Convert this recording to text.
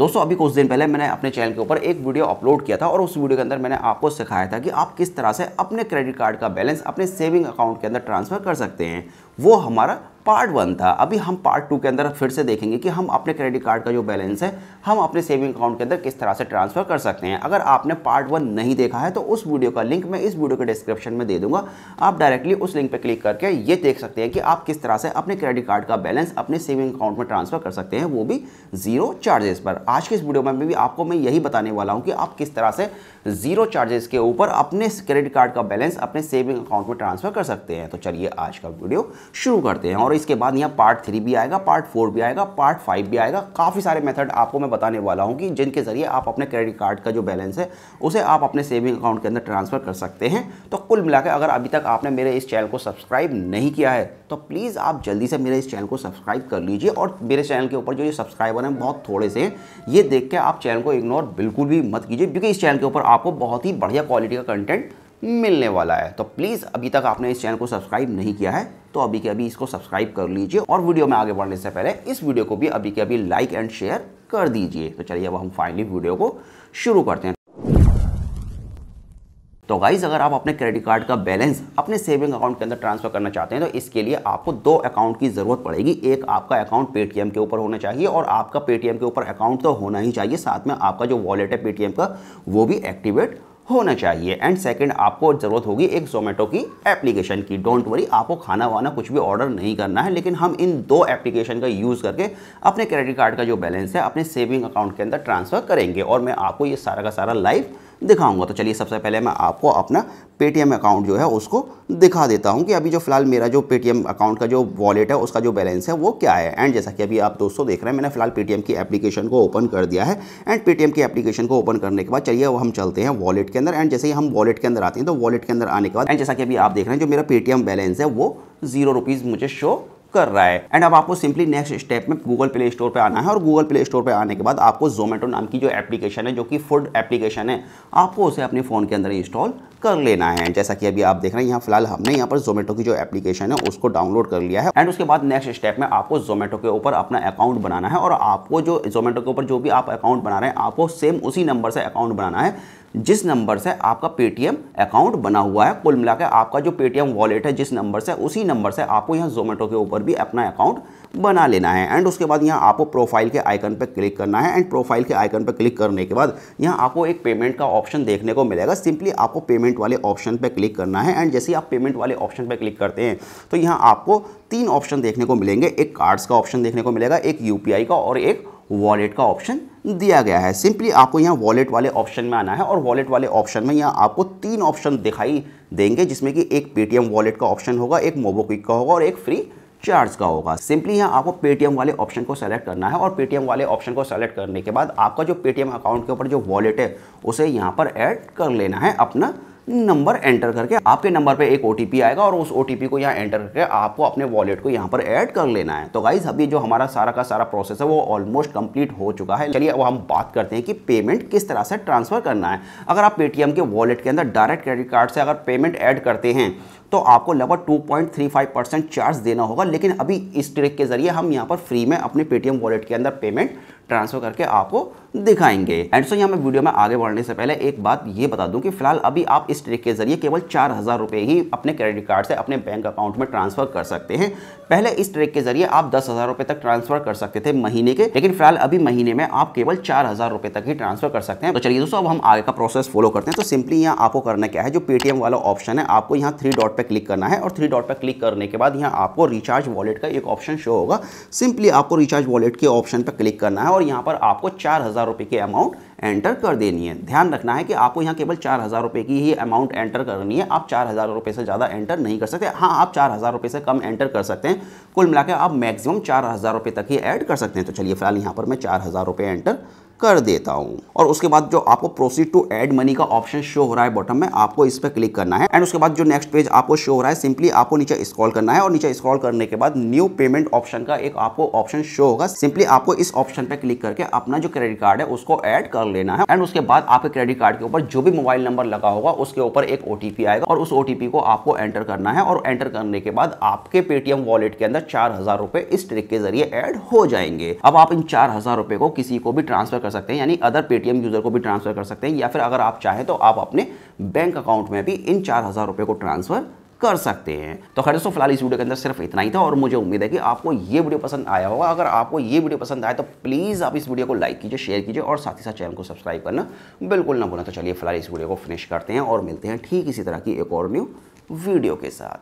दोस्तों अभी कुछ दिन पहले मैंने अपने चैनल के ऊपर एक वीडियो अपलोड किया था और उस वीडियो के अंदर मैंने आपको सिखाया था कि आप किस तरह से अपने क्रेडिट कार्ड का बैलेंस अपने सेविंग अकाउंट के अंदर ट्रांसफ़र कर सकते हैं वो हमारा पार्ट वन था अभी हम पार्ट टू के अंदर फिर से देखेंगे कि हम अपने क्रेडिट कार्ड का जो बैलेंस है हम अपने सेविंग अकाउंट के अंदर किस तरह से ट्रांसफ़र कर सकते हैं अगर आपने पार्ट वन नहीं देखा है तो उस वीडियो का लिंक मैं इस वीडियो के डिस्क्रिप्शन में दे दूंगा आप डायरेक्टली उस लिंक पर क्लिक करके ये देख सकते हैं कि आप किस तरह से अपने क्रेडिट कार्ड का बैलेंस अपने सेविंग अकाउंट में ट्रांसफ़र कर सकते हैं वो भी ज़ीरो चार्जेस पर आज के इस वीडियो में भी आपको मैं यही बताने वाला हूँ कि आप किस तरह से ज़ीरो चार्जेस के ऊपर अपने क्रेडिट कार्ड का बैलेंस अपने सेविंग अकाउंट में ट्रांसफ़र कर सकते हैं तो चलिए आज का वीडियो शुरू करते हैं और और इसके बाद यहाँ पार्ट थ्री भी आएगा पार्ट फोर भी आएगा पार्ट फाइव भी आएगा काफ़ी सारे मेथड आपको मैं बताने वाला हूँ कि जिनके ज़रिए आप अपने क्रेडिट कार्ड का जो बैलेंस है उसे आप अपने सेविंग अकाउंट के अंदर ट्रांसफ़र कर सकते हैं तो कुल मिलाकर अगर अभी तक आपने मेरे इस चैनल को सब्सक्राइब नहीं किया है तो प्लीज़ आप जल्दी से मेरे इस चैनल को सब्सक्राइब कर लीजिए और मेरे चैनल के ऊपर जो ये सब्सक्राइबर हैं बहुत थोड़े से ये देख के आप चैनल को इग्नोर बिल्कुल भी मत कीजिए क्योंकि इस चैनल के ऊपर आपको बहुत ही बढ़िया क्वालिटी का कंटेंट मिलने वाला है तो प्लीज़ अभी तक आपने इस चैनल को सब्सक्राइब नहीं किया है तो अभी के अभी इसको सब्सक्राइब कर लीजिए और वीडियो में आगे बढ़ने से पहले इस वीडियो को भी अभी के अभी लाइक एंड शेयर कर दीजिए तो चलिए अब हम फाइनली वीडियो को शुरू करते हैं तो गाइज अगर आप अपने क्रेडिट कार्ड का बैलेंस अपने सेविंग अकाउंट के अंदर ट्रांसफर करना चाहते हैं तो इसके लिए आपको दो अकाउंट की ज़रूरत पड़ेगी एक आपका अकाउंट पेटीएम के ऊपर होना चाहिए और आपका पेटीएम के ऊपर अकाउंट तो होना ही चाहिए साथ में आपका जो वॉलेट है पेटीएम का वो भी एक्टिवेट होना चाहिए एंड सेकंड आपको ज़रूरत होगी एक जोमेटो की एप्लीकेशन की डोंट वरी आपको खाना वाना कुछ भी ऑर्डर नहीं करना है लेकिन हम इन दो एप्लीकेशन का यूज़ करके अपने क्रेडिट कार्ड का जो बैलेंस है अपने सेविंग अकाउंट के अंदर ट्रांसफ़र करेंगे और मैं आपको ये सारा का सारा लाइव दिखाऊंगा तो चलिए सबसे पहले मैं आपको अपना पेटीएम अकाउंट जो है उसको दिखा देता हूँ कि अभी जो फिलहाल मेरा जो पेटीएम अकाउंट का जो वॉलेट है उसका जो बैलेंस है वो क्या है एंड जैसा कि अभी आप दोस्तों देख रहे हैं मैंने फिलहाल पेटीएम की एप्लीकेशन को ओपन कर दिया है एंड पेटीएम की एप्लीकेशन को ओपन करने के बाद चलिए अब हम चलते हैं वॉलेट के अंदर एंड जैसे ही हम वॉलेट के अंदर आते हैं तो वॉलेट के अंदर आने के बाद एंड जैसा कि अभी आप देख रहे हैं जो मेरा पेटीएम बैलेंस है वो जीरो रुपीज़ मुझे शो कर रहा है एंड अब आपको सिंपली नेक्स्ट स्टेप में गूगल प्ले स्टोर पर आना है और गूगल प्ले स्टोर पर आने के बाद आपको जोमेटो नाम की जो एप्लीकेशन है जो कि फूड एप्लीकेशन है आपको उसे अपने फ़ोन के अंदर इंस्टॉल कर लेना है जैसा कि अभी आप देख रहे हैं यहाँ फिलहाल हमने यहाँ पर जोमेटो की जो एप्लीकेशन है उसको डाउनलोड कर लिया है एंड उसके बाद नेक्स्ट स्टेप में आपको जोमेटो के ऊपर अपना अकाउंट बनाना है और आपको जो जोमेटो के ऊपर जो भी आप अकाउंट बना रहे हैं आपको सेम उसी नंबर से अकाउंट बनाना है जिस नंबर से आपका पेटीएम अकाउंट बना हुआ है कुल मिलाकर आपका जो पेटीएम वॉलेट है जिस नंबर से उसी नंबर से आपको यहाँ जोमेटो के ऊपर भी अपना अकाउंट बना लेना है एंड उसके बाद यहाँ आपको प्रोफाइल के आइकन पर क्लिक करना है एंड प्रोफाइल के आइकन पर क्लिक करने के बाद यहाँ आपको एक पेमेंट का ऑप्शन देखने को मिलेगा सिंपली आपको पेमेंट वाले ऑप्शन पर क्लिक करना है एंड जैसे आप पेमेंट वाले ऑप्शन पर क्लिक करते हैं तो यहाँ आपको तीन ऑप्शन देखने को मिलेंगे एक कार्ड्स का ऑप्शन देखने को मिलेगा एक यू का और एक वॉलेट का ऑप्शन दिया गया है सिंपली आपको यहाँ वॉलेट वाले ऑप्शन में आना है और वॉलेट वाले ऑप्शन में यहाँ आपको तीन ऑप्शन दिखाई देंगे जिसमें कि एक पेटीएम वॉलेट का ऑप्शन होगा एक मोबोक्विक का होगा और एक फ्री चार्ज का होगा सिंपली यहाँ आपको पेटीएम वाले ऑप्शन को सेलेक्ट करना है और पेटीएम वाले ऑप्शन को सेलेक्ट करने के बाद आपका जो पेटीएम अकाउंट के ऊपर जो वॉलेट है उसे यहाँ पर ऐड कर लेना है अपना नंबर एंटर करके आपके नंबर पे एक ओ आएगा और उस ओ को यहाँ एंटर करके आपको अपने वॉलेट को यहाँ पर ऐड कर लेना है तो गाइज अभी जो हमारा सारा का सारा प्रोसेस है वो ऑलमोस्ट कंप्लीट हो चुका है चलिए अब हम बात करते हैं कि पेमेंट किस तरह से ट्रांसफर करना है अगर आप पेटीएम के वॉलेट के अंदर डायरेक्ट क्रेडिट कार्ड से अगर पेमेंट ऐड करते हैं तो आपको लगभग 2.35 परसेंट चार्ज देना होगा लेकिन अभी इस ट्रिक के ज़रिए हम यहाँ पर फ्री में अपने पेटीएम वॉलेट के अंदर पेमेंट ट्रांसफर करके आपको दिखाएंगे एंड सो यहाँ मैं वीडियो में आगे बढ़ने से पहले एक बात ये बता दूं कि फिलहाल अभी आप इस ट्रिक के जरिए केवल चार हज़ार रुपये ही अपने क्रेडिट कार्ड से अपने बैंक अकाउंट में ट्रांसफर कर सकते हैं पहले इस ट्रिक के जरिए आप दस हज़ार रुपये तक ट्रांसफर कर सकते थे महीने के लेकिन फिलहाल अभी महीने में आप केवल चार हज़ार रुपये तक ही ट्रांसफर कर सकते हैं तो चलिए दोस्तों अब हम आगे का प्रोसेस फॉलो करते हैं तो सिंपली यहाँ आपको करना क्या है जो पेटीएम वाला ऑप्शन है आपको यहाँ थ्री डॉट पर क्लिक करना है और थ्री डॉट पर क्लिक करने के बाद यहाँ आपको रिचार्ज वॉलेट का एक ऑप्शन शो होगा सिंपली आपको रिचार्ज वॉलेट के ऑप्शन पर क्लिक करना है और यहाँ पर आपको चार हज़ार रुपये की अमाउंट एंटर कर देनी है ध्यान रखना है कि आपको यहाँ केवल चार हज़ार रुपये की ही अमाउंट एंटर करनी है आप चार हज़ार रुपये से ज़्यादा एंटर नहीं कर सकते हाँ आप चार हज़ार रुपये से कम एंटर कर सकते हैं कुल मिलाकर आप मैक्सिमम चार हज़ार रुपये तक ही ऐड कर सकते हैं तो चलिए फिलहाल यहाँ पर मैं चार हज़ार रुपये एंटर कर देता हूं और उसके बाद जो आपको प्रोसीड टू एड मनी का ऑप्शन शो हो रहा है बॉटम में आपको इस पर क्लिक करना है एंड उसके बाद जो नेक्स्ट पेज आपको शो हो रहा है सिंपली आपको नीचे स्क्रॉल करना है और नीचे स्क्रॉल करने के बाद न्यू पेमेंट ऑप्शन का एक आपको ऑप्शन शो होगा सिंपली आपको इस ऑप्शन पर क्लिक करके अपना जो क्रेडिट कार्ड है उसको एड कर लेना है एंड उसके बाद आपके क्रेडिट कार्ड के ऊपर जो भी मोबाइल नंबर लगा होगा उसके ऊपर एक ओटीपी आएगा और उस ओटीपी को आपको एंटर करना है और एंटर करने के बाद आपके पेटीएम वॉलेट के अंदर चार हजार रुपए इस ट्रिक के जरिए एड हो जाएंगे अब आप इन चार हजार रुपए को किसी को भी ट्रांसफर कर सकते हैं यानी अदर पेटीएम यूज़र को भी ट्रांसफ़र कर सकते हैं या फिर अगर आप चाहें तो आप अपने बैंक अकाउंट में भी इन चार हज़ार रुपये को ट्रांसफ़र कर सकते हैं तो खैर दोस्तों फिलहाल इस वीडियो के अंदर सिर्फ इतना ही था और मुझे उम्मीद है कि आपको ये वीडियो पसंद आया होगा अगर आपको ये वीडियो पसंद आया तो प्लीज़ आप इस वीडियो को लाइक कीजिए शेयर कीजिए और साथ ही साथ चैनल को सब्सक्राइब करना बिल्कुल ना भूलना तो चलिए फिलहाल इस वीडियो को फिनिश करते हैं और मिलते हैं ठीक इसी तरह की एक और न्यू वीडियो के साथ